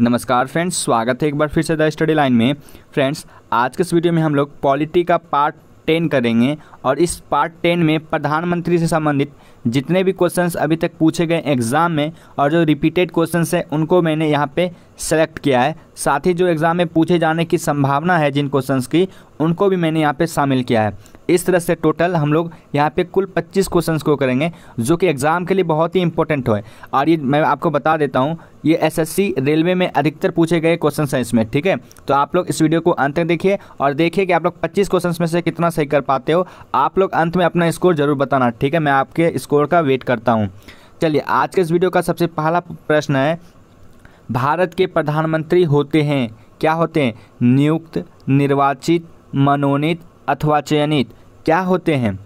नमस्कार फ्रेंड्स स्वागत है एक बार फिर से द स्टडी लाइन में फ्रेंड्स आज के इस वीडियो में हम लोग पॉलिटी का पार्ट टेन करेंगे और इस पार्ट टेन में प्रधानमंत्री से संबंधित जितने भी क्वेश्चंस अभी तक पूछे गए एग्ज़ाम में और जो रिपीटेड क्वेश्चंस हैं उनको मैंने यहाँ पे सेलेक्ट किया है साथ ही जो एग्ज़ाम में पूछे जाने की संभावना है जिन क्वेश्चंस की उनको भी मैंने यहाँ पे शामिल किया है इस तरह से टोटल हम लोग यहाँ पे कुल 25 क्वेश्चंस को करेंगे जो कि एग्ज़ाम के लिए बहुत ही इंपॉर्टेंट हो और ये मैं आपको बता देता हूँ ये एसएससी रेलवे में अधिकतर पूछे गए क्वेश्चन हैं इसमें ठीक है तो आप लोग इस वीडियो को अंत तक देखिए और देखिए कि आप लोग 25 क्वेश्चन में से कितना सही कर पाते हो आप लोग अंत में अपना स्कोर ज़रूर बताना ठीक है मैं आपके स्कोर का वेट करता हूँ चलिए आज के इस वीडियो का सबसे पहला प्रश्न है भारत के प्रधानमंत्री होते हैं क्या होते हैं नियुक्त निर्वाचित मनोनीत अथवा चयनित क्या होते हैं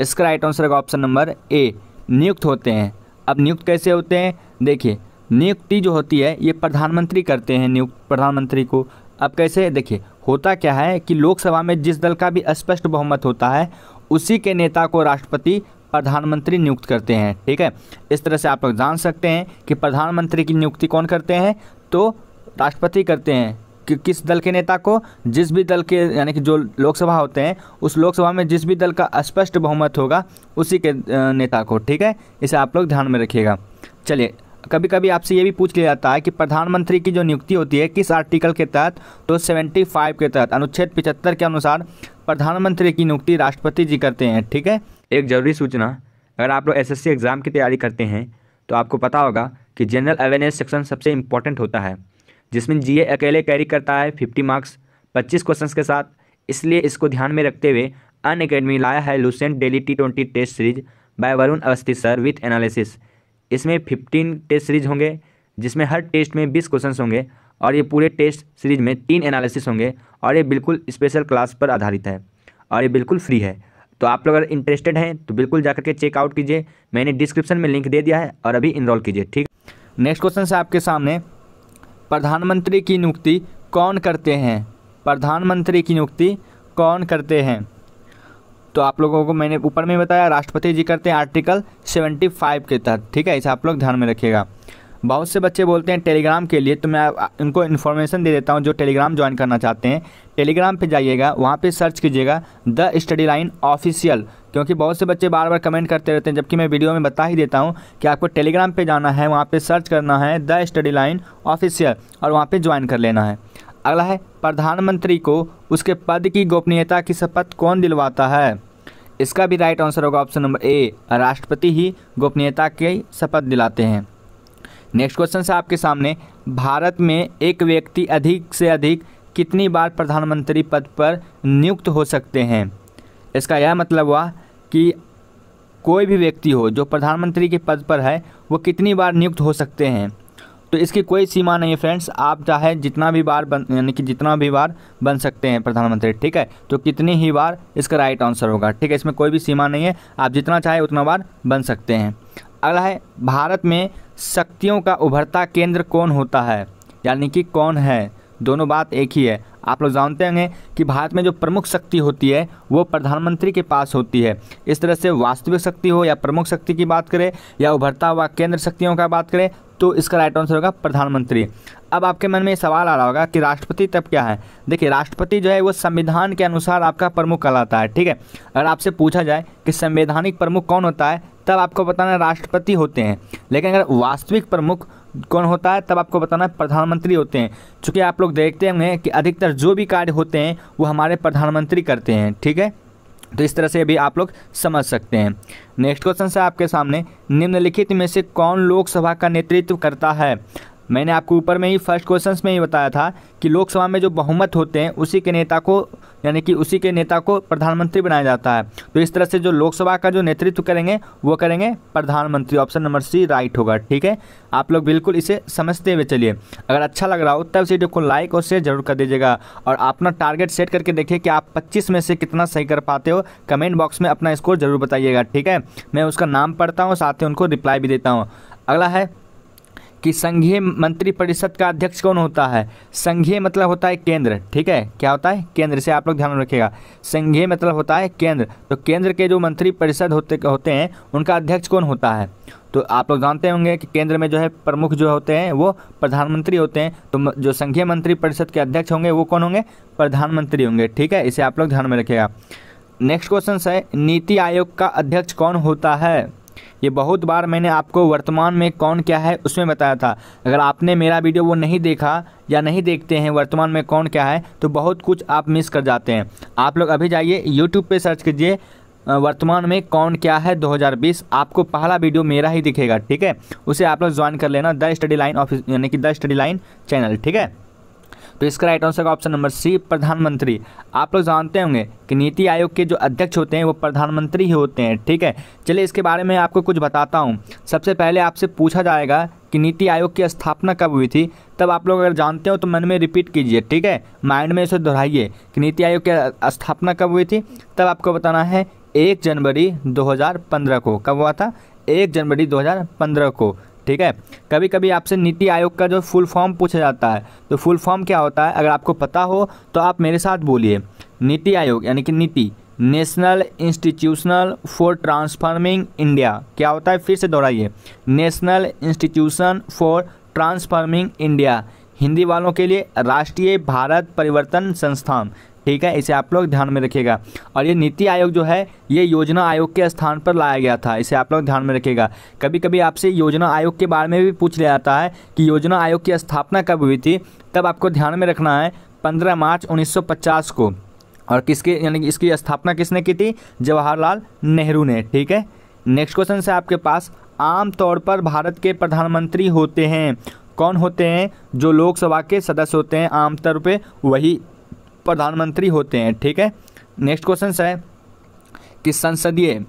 इसका राइट आंसर होगा ऑप्शन नंबर ए नियुक्त होते हैं अब नियुक्त कैसे होते हैं देखिए नियुक्ति जो होती है ये प्रधानमंत्री करते हैं नियुक्त प्रधानमंत्री को अब कैसे देखिए होता क्या है कि लोकसभा में जिस दल का भी स्पष्ट बहुमत होता है उसी के नेता को राष्ट्रपति प्रधानमंत्री नियुक्त करते हैं ठीक है इस तरह से आप लोग जान सकते हैं कि प्रधानमंत्री की नियुक्ति कौन करते हैं तो राष्ट्रपति करते हैं कि किस दल के नेता को जिस भी दल के यानी कि जो लोकसभा होते हैं उस लोकसभा में जिस भी दल का स्पष्ट बहुमत होगा उसी के नेता को ठीक है इसे आप लोग ध्यान में रखिएगा चलिए कभी कभी आपसे ये भी पूछ लिया जाता है कि प्रधानमंत्री की जो नियुक्ति होती है किस आर्टिकल के तहत तो 75 के तहत अनुच्छेद पिचहत्तर के अनुसार प्रधानमंत्री की नियुक्ति राष्ट्रपति जी करते हैं ठीक है एक जरूरी सूचना अगर आप लोग एसएससी एग्ज़ाम की तैयारी करते हैं तो आपको पता होगा कि जनरल अवेयरनेस सेक्शन सबसे इम्पोर्टेंट होता है जिसमें जीए अकेले कैरी करता है फिफ्टी मार्क्स पच्चीस क्वेश्चन के साथ इसलिए इसको ध्यान में रखते हुए अन अकेडमी लाया है Lucent daily T twenty test series by Varun Awasthi sir with analysis इसमें फिफ्टीन टेस्ट सीरीज होंगे जिसमें हर टेस्ट में बीस क्वेश्चन होंगे और ये पूरे टेस्ट सीरीज में तीन एनालिसिस होंगे और ये बिल्कुल स्पेशल क्लास पर आधारित है और ये बिल्कुल फ्री है तो आप लोग अगर इंटरेस्टेड हैं तो बिल्कुल जाकर के चेकआउट कीजिए मैंने डिस्क्रिप्शन में लिंक दे दिया है और अभी इनरोल कीजिए ठीक नेक्स्ट क्वेश्चन से आपके सामने प्रधानमंत्री की नियुक्ति कौन करते हैं प्रधानमंत्री की नियुक्ति कौन करते हैं तो आप लोगों को मैंने ऊपर में बताया राष्ट्रपति जी करते हैं आर्टिकल 75 के तहत ठीक है इसे आप लोग ध्यान में रखिएगा बहुत से बच्चे बोलते हैं टेलीग्राम के लिए तो मैं उनको इन्फॉर्मेशन दे देता हूँ जो टेलीग्राम ज्वाइन करना चाहते हैं टेलीग्राम पे जाइएगा वहाँ पे सर्च कीजिएगा द स्टडी लाइन ऑफिशियल क्योंकि बहुत से बच्चे बार बार कमेंट करते रहते हैं जबकि मैं वीडियो में बता ही देता हूँ कि आपको टेलीग्राम पर जाना है वहाँ पर सर्च करना है द स्टडी लाइन ऑफिशियल और वहाँ पर ज्वाइन कर लेना है अगला है प्रधानमंत्री को उसके पद की गोपनीयता की शपथ कौन दिलवाता है इसका भी राइट आंसर होगा ऑप्शन नंबर ए राष्ट्रपति ही गोपनीयता की शपथ दिलाते हैं नेक्स्ट क्वेश्चन से आपके सामने भारत में एक व्यक्ति अधिक से अधिक कितनी बार प्रधानमंत्री पद पर नियुक्त हो सकते हैं इसका यह मतलब हुआ कि कोई भी व्यक्ति हो जो प्रधानमंत्री के पद पर है वो कितनी बार नियुक्त हो सकते हैं तो इसकी कोई सीमा नहीं है फ्रेंड्स आप चाहे जितना भी बार बन यानी कि जितना भी बार बन सकते हैं प्रधानमंत्री ठीक है तो कितनी ही बार इसका राइट आंसर होगा ठीक है इसमें कोई भी सीमा नहीं है आप जितना चाहे उतना बार बन सकते हैं अगला है भारत में शक्तियों का उभरता केंद्र कौन होता है यानी कि कौन है दोनों बात एक ही है आप लोग जानते होंगे कि भारत में जो प्रमुख शक्ति होती है वो प्रधानमंत्री के पास होती है इस तरह से वास्तविक शक्ति हो या प्रमुख शक्ति की बात करें या उभरता हुआ केंद्र शक्तियों का बात करें तो इसका राइट आंसर होगा प्रधानमंत्री अब आपके मन में ये सवाल आ रहा होगा कि राष्ट्रपति तब क्या है देखिए राष्ट्रपति जो है वो संविधान के अनुसार आपका प्रमुख कहलाता है ठीक है अगर आपसे पूछा जाए कि संवैधानिक प्रमुख कौन होता है तब आपको बताना राष्ट्रपति होते हैं लेकिन अगर वास्तविक प्रमुख कौन होता है तब आपको बताना प्रधानमंत्री होते हैं चूँकि आप लोग देखते होंगे कि अधिकतर जो भी कार्य होते हैं वो हमारे प्रधानमंत्री करते हैं ठीक है तो इस तरह से भी आप लोग समझ सकते हैं नेक्स्ट क्वेश्चन से आपके सामने निम्नलिखित में से कौन लोकसभा का नेतृत्व करता है मैंने आपको ऊपर में ही फर्स्ट क्वेश्चंस में ही बताया था कि लोकसभा में जो बहुमत होते हैं उसी के नेता को यानी कि उसी के नेता को प्रधानमंत्री बनाया जाता है तो इस तरह से जो लोकसभा का जो नेतृत्व करेंगे वो करेंगे प्रधानमंत्री ऑप्शन नंबर सी राइट होगा ठीक है आप लोग बिल्कुल इसे समझते हुए चलिए अगर अच्छा लग रहा हो तब वीडियो को लाइक और शेयर जरूर कर दीजिएगा और अपना टारगेट सेट करके देखिए कि आप पच्चीस में से कितना सही कर पाते हो कमेंट बॉक्स में अपना स्कोर जरूर बताइएगा ठीक है मैं उसका नाम पढ़ता हूँ साथ ही उनको रिप्लाई भी देता हूँ अगला है कि संघीय मंत्रिपरिषद का अध्यक्ष कौन होता है संघीय मतलब होता है केंद्र ठीक है क्या होता है केंद्र से आप लोग ध्यान रखिएगा संघीय मतलब होता है केंद्र तो केंद्र के जो मंत्रिपरिषद होते होते हैं उनका अध्यक्ष कौन होता है तो आप लोग जानते होंगे कि केंद्र में जो है प्रमुख जो होते हैं वो प्रधानमंत्री होते हैं तो जो संघीय मंत्रिपरिषद के अध्यक्ष होंगे वो कौन होंगे प्रधानमंत्री होंगे ठीक है इसे आप लोग ध्यान में रखिएगा नेक्स्ट क्वेश्चन है नीति आयोग का अध्यक्ष कौन होता है ये बहुत बार मैंने आपको वर्तमान में कौन क्या है उसमें बताया था अगर आपने मेरा वीडियो वो नहीं देखा या नहीं देखते हैं वर्तमान में कौन क्या है तो बहुत कुछ आप मिस कर जाते हैं आप लोग अभी जाइए यूट्यूब पर सर्च कीजिए वर्तमान में कौन क्या है 2020 आपको पहला वीडियो मेरा ही दिखेगा ठीक है उसे आप लोग ज्वाइन कर लेना द स्टडी लाइन ऑफिस यानी कि द स्टडी लाइन चैनल ठीक है तो इसका राइट आंसर का ऑप्शन नंबर सी प्रधानमंत्री आप लोग जानते होंगे कि नीति आयोग के जो अध्यक्ष होते हैं वो प्रधानमंत्री ही होते हैं ठीक है चलिए इसके बारे में आपको कुछ बताता हूँ सबसे पहले आपसे पूछा जाएगा कि नीति आयोग की स्थापना कब हुई थी तब आप लोग अगर जानते हो तो मन में रिपीट कीजिए ठीक है माइंड में इसे दोहराइए कि नीति आयोग की स्थापना कब हुई थी तब आपको बताना है एक जनवरी 2015 को कब हुआ था एक जनवरी 2015 को ठीक है कभी कभी आपसे नीति आयोग का जो फुल फॉर्म पूछा जाता है तो फुल फॉर्म क्या होता है अगर आपको पता हो तो आप मेरे साथ बोलिए नीति आयोग यानी कि NITI national institutional for transforming India क्या होता है फिर से दोहराइए national institution for transforming India Hindi वालों के लिए राष्ट्रीय भारत परिवर्तन संस्थान ठीक है इसे आप लोग ध्यान में रखिएगा और ये नीति आयोग जो है ये योजना आयोग के स्थान पर लाया गया था इसे आप लोग ध्यान में रखिएगा कभी कभी आपसे योजना आयोग के बारे में भी पूछ लिया जाता है कि योजना आयोग की स्थापना कब हुई थी तब आपको ध्यान में रखना है पंद्रह मार्च उन्नीस को और किसके यानी इसकी स्थापना किसने की थी जवाहरलाल नेहरू ने ठीक है नेक्स्ट क्वेश्चन से आपके पास आम तौर पर भारत के प्रधानमंत्री होते हैं कौन होते हैं जो लोकसभा के सदस्य होते हैं आमतौर पर वही प्रधानमंत्री होते हैं ठीक है नेक्स्ट क्वेश्चन है कि संसदीय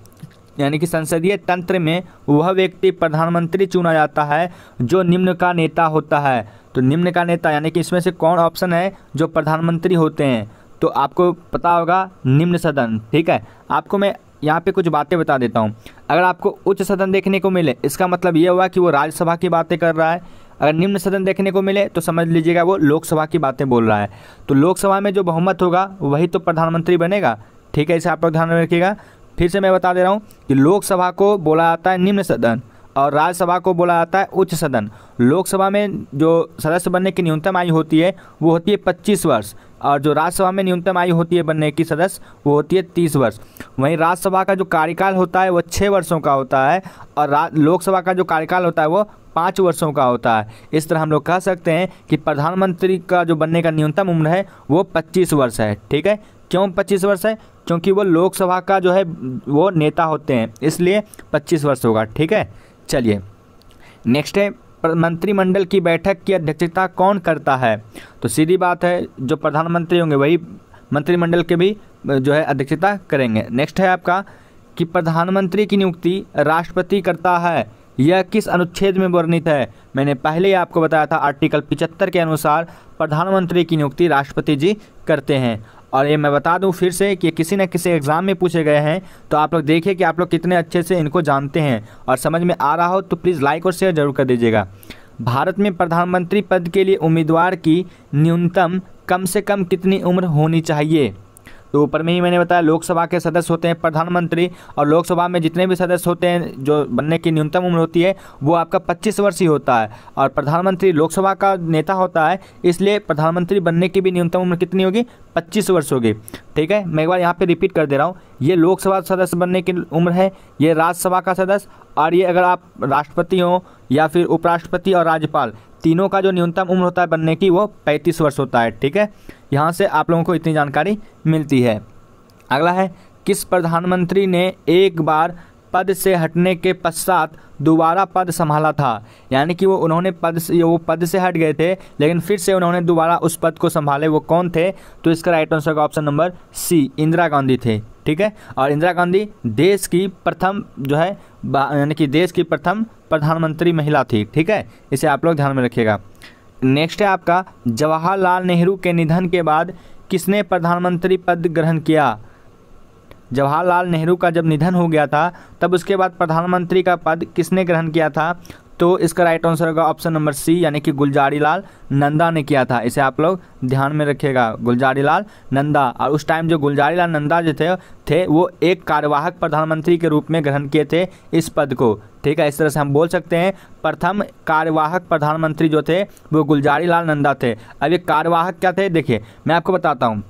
यानी कि संसदीय तंत्र में वह व्यक्ति प्रधानमंत्री चुना जाता है जो निम्न का नेता होता है तो निम्न का नेता यानी कि इसमें से कौन ऑप्शन है जो प्रधानमंत्री होते हैं तो आपको पता होगा निम्न सदन ठीक है आपको मैं यहाँ पे कुछ बातें बता देता हूँ अगर आपको उच्च सदन देखने को मिले इसका मतलब ये हुआ कि वो राज्यसभा की बातें कर रहा है अगर निम्न सदन देखने को मिले तो समझ लीजिएगा वो लोकसभा की बातें बोल रहा है तो लोकसभा में जो बहुमत होगा वही तो प्रधानमंत्री बनेगा ठीक है इसे आप लोग ध्यान में रखिएगा फिर से मैं बता दे रहा हूँ कि लोकसभा को बोला जाता है निम्न सदन और राज्यसभा को बोला जाता है उच्च सदन लोकसभा में जो सदस्य बनने की न्यूनतम आयु होती है वो होती है पच्चीस वर्ष और जो राज्यसभा में न्यूनतम आयु होती है बनने की सदस्य वो होती है तीस वर्ष वहीं राज्यसभा का जो कार्यकाल होता है वो छः वर्षों का होता है और लोकसभा का जो कार्यकाल होता है वो पाँच वर्षों का होता है इस तरह हम लोग कह सकते हैं कि प्रधानमंत्री का जो बनने का न्यूनतम उम्र है वो पच्चीस वर्ष है ठीक है क्यों पच्चीस वर्ष है क्योंकि वो लोकसभा का जो है वो नेता होते हैं इसलिए पच्चीस वर्ष होगा ठीक है चलिए नेक्स्ट है मंत्रिमंडल की बैठक की अध्यक्षता कौन करता है तो सीधी बात है जो प्रधानमंत्री होंगे वही मंत्रिमंडल के भी जो है अध्यक्षता करेंगे नेक्स्ट है आपका कि प्रधानमंत्री की नियुक्ति राष्ट्रपति करता है यह किस अनुच्छेद में वर्णित है मैंने पहले ही आपको बताया था आर्टिकल पिचहत्तर के अनुसार प्रधानमंत्री की नियुक्ति राष्ट्रपति जी करते हैं और ये मैं बता दूं फिर से कि किसी न किसी एग्ज़ाम में पूछे गए हैं तो आप लोग देखिए कि आप लोग कितने अच्छे से इनको जानते हैं और समझ में आ रहा हो तो प्लीज़ लाइक और शेयर जरूर कर दीजिएगा भारत में प्रधानमंत्री पद के लिए उम्मीदवार की न्यूनतम कम से कम कितनी उम्र होनी चाहिए तो ऊपर में ही मैंने बताया लोकसभा के सदस्य होते हैं प्रधानमंत्री और लोकसभा में जितने भी सदस्य होते हैं जो बनने की न्यूनतम उम्र होती है वो आपका पच्चीस वर्ष ही होता है और प्रधानमंत्री लोकसभा का नेता होता है इसलिए प्रधानमंत्री बनने की भी न्यूनतम उम्र कितनी होगी पच्चीस वर्ष होगी ठीक है मैं एक बार यहाँ पर रिपीट कर दे रहा हूँ ये लोकसभा सदस्य बनने की उम्र है ये राज्यसभा का सदस्य और ये अगर आप राष्ट्रपति हों या फिर उपराष्ट्रपति और राज्यपाल तीनों का जो न्यूनतम उम्र होता है बनने की वो पैंतीस वर्ष होता है ठीक है यहाँ से आप लोगों को इतनी जानकारी मिलती है अगला है किस प्रधानमंत्री ने एक बार पद से हटने के पश्चात दोबारा पद संभाला था यानी कि वो उन्होंने पद से वो पद से हट गए थे लेकिन फिर से उन्होंने दोबारा उस पद को संभाले वो कौन थे तो इसका राइट आंसर का option number C Indira Gandhi थे ठीक है और इंदिरा गांधी देश की प्रथम जो है यानी कि देश की प्रथम प्रधानमंत्री महिला थी ठीक है इसे आप लोग ध्यान में रखिएगा नेक्स्ट है आपका जवाहरलाल नेहरू के निधन के बाद किसने प्रधानमंत्री पद ग्रहण किया जवाहरलाल नेहरू का जब निधन हो गया था तब उसके बाद प्रधानमंत्री का पद किसने ग्रहण किया था तो इसका राइट आंसर होगा ऑप्शन नंबर सी यानी कि गुलजारी लाल नंदा ने किया था इसे आप लोग ध्यान में रखिएगा गुलजारी लाल नंदा और उस टाइम जो गुलजारी लाल नंदा जो थे थे वो एक कार्यवाहक प्रधानमंत्री के रूप में ग्रहण किए थे इस पद को ठीक है इस तरह से हम बोल सकते हैं प्रथम कार्यवाहक प्रधानमंत्री जो थे वो गुलजारी लाल नंदा थे अब ये कार्यवाहक क्या थे देखिए मैं आपको बताता हूँ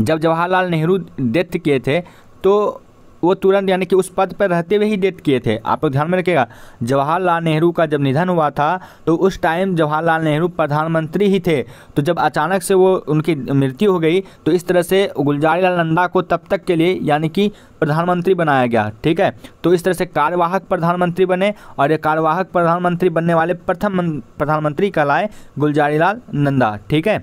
जब जवाहरलाल नेहरू डेथ किए थे तो वो तुरंत यानी कि उस पद पर रहते हुए ही डेट किए थे आप लोग तो ध्यान में रखिएगा जवाहरलाल नेहरू का जब निधन हुआ था तो उस टाइम जवाहरलाल नेहरू प्रधानमंत्री ही थे तो जब अचानक से वो उनकी मृत्यु हो गई तो इस तरह से गुलजारी लाल नंदा को तब तक के लिए यानी कि प्रधानमंत्री बनाया गया ठीक है तो इस तरह से कार्यवाहक प्रधानमंत्री बने और ये कार्यवाहक प्रधानमंत्री बनने वाले प्रथम प्रधानमंत्री कहलाए गुलजारी लाल नंदा ठीक है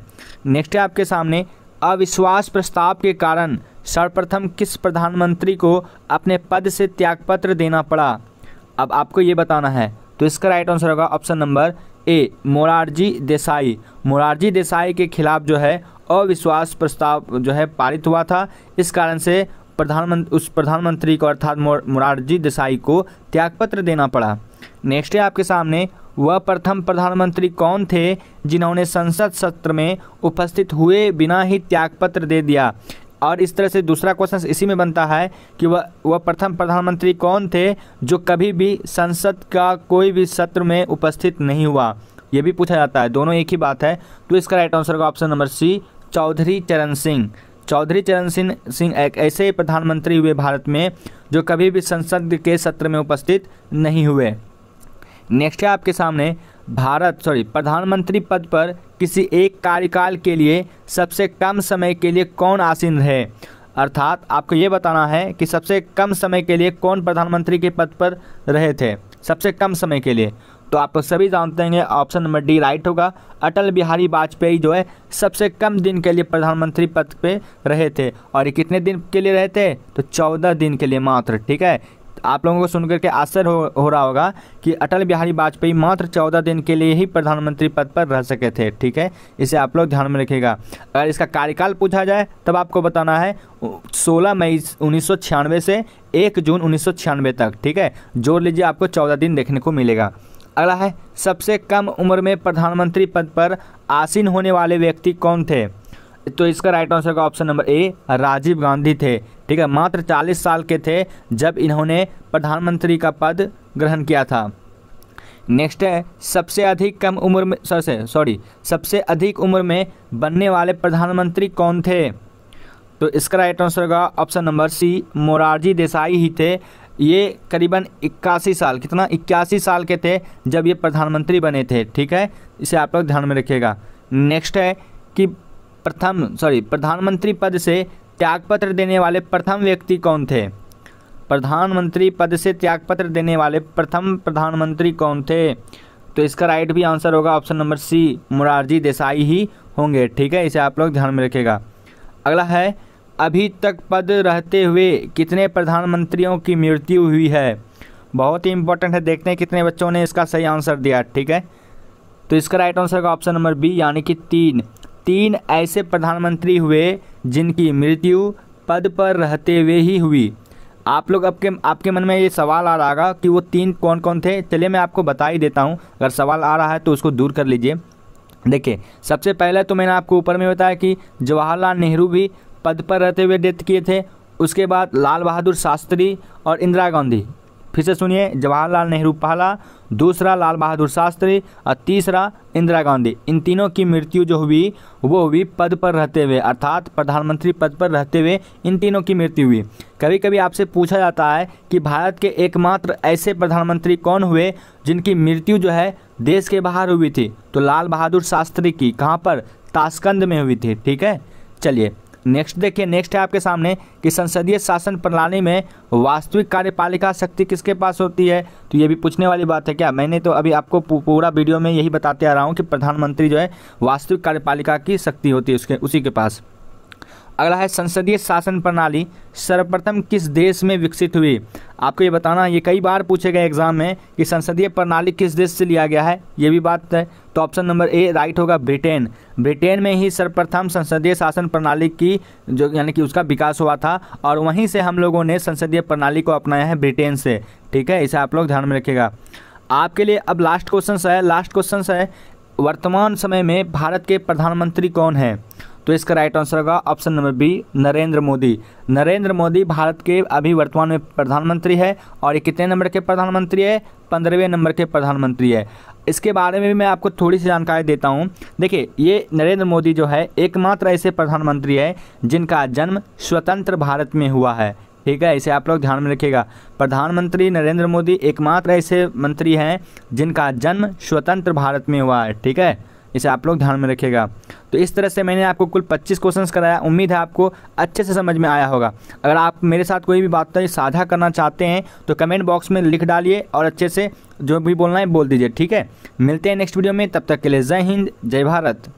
नेक्स्ट है आपके सामने अविश्वास प्रस्ताव के कारण सर्वप्रथम किस प्रधानमंत्री को अपने पद से त्यागपत्र देना पड़ा अब आपको ये बताना है तो इसका राइट आंसर होगा option number A Morarji Desai Morarji Desai के खिलाफ जो है अविश्वास प्रस्ताव जो है पारित हुआ था इस कारण से प्रधानमंत्री उस प्रधानमंत्री को अर्थात मोरारजी देसाई को त्यागपत्र देना पड़ा नेक्स्ट है आपके सामने वह प्रथम प्रधानमंत्री कौन थे जिन्होंने संसद सत्र में उपस्थित हुए बिना ही त्यागपत्र दे दिया और इस तरह से दूसरा क्वेश्चन इसी में बनता है कि वह वह प्रथम प्रधानमंत्री कौन थे जो कभी भी संसद का कोई भी सत्र में उपस्थित नहीं हुआ यह भी पूछा जाता है दोनों एक ही बात है तो इसका राइट आंसर होगा option number C Chaudhary Charan Singh Chaudhary Charan Singh Singh एक ऐसे प्रधानमंत्री हुए भारत में जो कभी भी संसद के सत्र में उपस्थित नहीं हुए नेक्स्ट है आपके सामने भारत सॉरी प्रधानमंत्री पद पर किसी एक कार्यकाल के लिए सबसे कम समय के लिए कौन आसीन रहे अर्थात आपको ये बताना है कि सबसे कम समय के लिए कौन प्रधानमंत्री के पद पर रहे थे सबसे कम समय के लिए तो आप सभी जानते हैं ऑप्शन नंबर डी राइट होगा अटल बिहारी वाजपेयी जो है सबसे कम दिन के लिए प्रधानमंत्री पद पे रहे थे और ये कितने दिन के लिए रहे थे तो चौदह दिन के लिए मात्र ठीक है आप लोगों को सुनकर के आश्चर्य हो, हो रहा होगा कि अटल बिहारी वाजपेयी मात्र चौदह दिन के लिए ही प्रधानमंत्री पद पर रह सके थे ठीक है इसे आप लोग ध्यान में रखिएगा अगर इसका कार्यकाल पूछा जाए तब आपको बताना है 16 मई उन्नीस से 1 जून उन्नीस तक ठीक है जोड़ लीजिए आपको चौदह दिन देखने को मिलेगा अगला है सबसे कम उम्र में प्रधानमंत्री पद पर आसीन होने वाले व्यक्ति कौन थे तो इसका राइट आंसर का option number A Rajiv Gandhi थे ठीक है मात्र 40 साल के थे जब इन्होंने प्रधानमंत्री का पद ग्रहण किया था नेक्स्ट है सबसे अधिक कम उम्र में सबसे सॉरी सबसे अधिक उम्र में बनने वाले प्रधानमंत्री कौन थे तो इसका राइट आंसर होगा option number C Morarji Desai ही थे ये करीबन इक्यासी साल कितना इक्यासी साल के थे जब ये प्रधानमंत्री बने थे ठीक है इसे आप लोग ध्यान में रखिएगा नेक्स्ट है कि प्रथम सॉरी प्रधानमंत्री पद से त्यागपत्र देने वाले प्रथम व्यक्ति कौन थे प्रधानमंत्री पद से त्यागपत्र देने वाले प्रथम प्रधानमंत्री कौन थे तो इसका राइट भी आंसर होगा option number C Morarji Desai ही होंगे ठीक है इसे आप लोग ध्यान में रखेगा अगला है अभी तक पद रहते हुए कितने प्रधानमंत्रियों की मृत्यु हुई है बहुत ही इंपॉर्टेंट है देखते हैं कितने बच्चों ने इसका सही आंसर दिया ठीक है तो इसका राइट आंसर होगा ऑप्शन नंबर बी यानी कि तीन तीन ऐसे प्रधानमंत्री हुए जिनकी मृत्यु पद पर रहते हुए ही हुई आप लोग आपके आपके मन में ये सवाल आ रहा होगा कि वो तीन कौन कौन थे चलिए मैं आपको बता ही देता हूँ अगर सवाल आ रहा है तो उसको दूर कर लीजिए देखिए सबसे पहले तो मैंने आपको ऊपर में बताया कि जवाहरलाल नेहरू भी पद पर रहते हुए डेथ किए थे उसके बाद लाल बहादुर शास्त्री और इंदिरा गांधी फिर से सुनिए जवाहरलाल नेहरू पहला दूसरा लाल बहादुर शास्त्री और तीसरा इंदिरा गांधी इन तीनों की मृत्यु जो हुई वो हुई पद पर रहते हुए अर्थात प्रधानमंत्री पद पर रहते हुए इन तीनों की मृत्यु हुई कभी कभी आपसे पूछा जाता है कि भारत के एकमात्र ऐसे प्रधानमंत्री कौन हुए जिनकी मृत्यु जो है देश के बाहर हुई थी तो लाल बहादुर शास्त्री की कहाँ पर ताशकंद में हुई थी ठीक है चलिए नेक्स्ट देखिए नेक्स्ट है आपके सामने कि संसदीय शासन प्रणाली में वास्तविक कार्यपालिका शक्ति किसके पास होती है तो ये भी पूछने वाली बात है क्या मैंने तो अभी आपको पूरा वीडियो में यही बताते आ रहा हूँ कि प्रधानमंत्री जो है वास्तविक कार्यपालिका की शक्ति होती है उसके उसी के पास अगला है संसदीय शासन प्रणाली सर्वप्रथम किस देश में विकसित हुई आपको ये बताना ये कई बार पूछे गए एग्जाम में कि संसदीय प्रणाली किस देश से लिया गया है ये भी बात है तो ऑप्शन नंबर ए राइट होगा ब्रिटेन ब्रिटेन में ही सर्वप्रथम संसदीय शासन प्रणाली की जो यानी कि उसका विकास हुआ था और वहीं से हम लोगों ने संसदीय प्रणाली को अपनाया है ब्रिटेन से ठीक है इसे आप लोग ध्यान में रखिएगा आपके लिए अब लास्ट क्वेश्चन है लास्ट क्वेश्चन है वर्तमान समय में भारत के प्रधानमंत्री कौन है तो इसका राइट आंसर होगा option number B Narendra Modi Narendra Modi Bharat के अभी वर्तमान में प्रधानमंत्री है और ये कितने नंबर के प्रधानमंत्री है पंद्रहवें नंबर के प्रधानमंत्री है इसके बारे में भी मैं आपको थोड़ी सी जानकारी देता हूँ देखिए ये नरेंद्र मोदी जो है एकमात्र ऐसे प्रधानमंत्री है जिनका जन्म स्वतंत्र भारत में हुआ है ठीक है इसे आप लोग ध्यान में रखिएगा प्रधानमंत्री नरेंद्र मोदी एकमात्र ऐसे मंत्री हैं जिनका जन्म स्वतंत्र भारत में हुआ है ठीक है इसे आप लोग ध्यान में रखिएगा तो इस तरह से मैंने आपको कुल 25 क्वेश्चंस कराया उम्मीद है आपको अच्छे से समझ में आया होगा अगर आप मेरे साथ कोई भी बात साझा करना चाहते हैं तो कमेंट बॉक्स में लिख डालिए और अच्छे से जो भी बोलना है बोल दीजिए ठीक है मिलते हैं नेक्स्ट वीडियो में तब तक के लिए जय हिंद जय भारत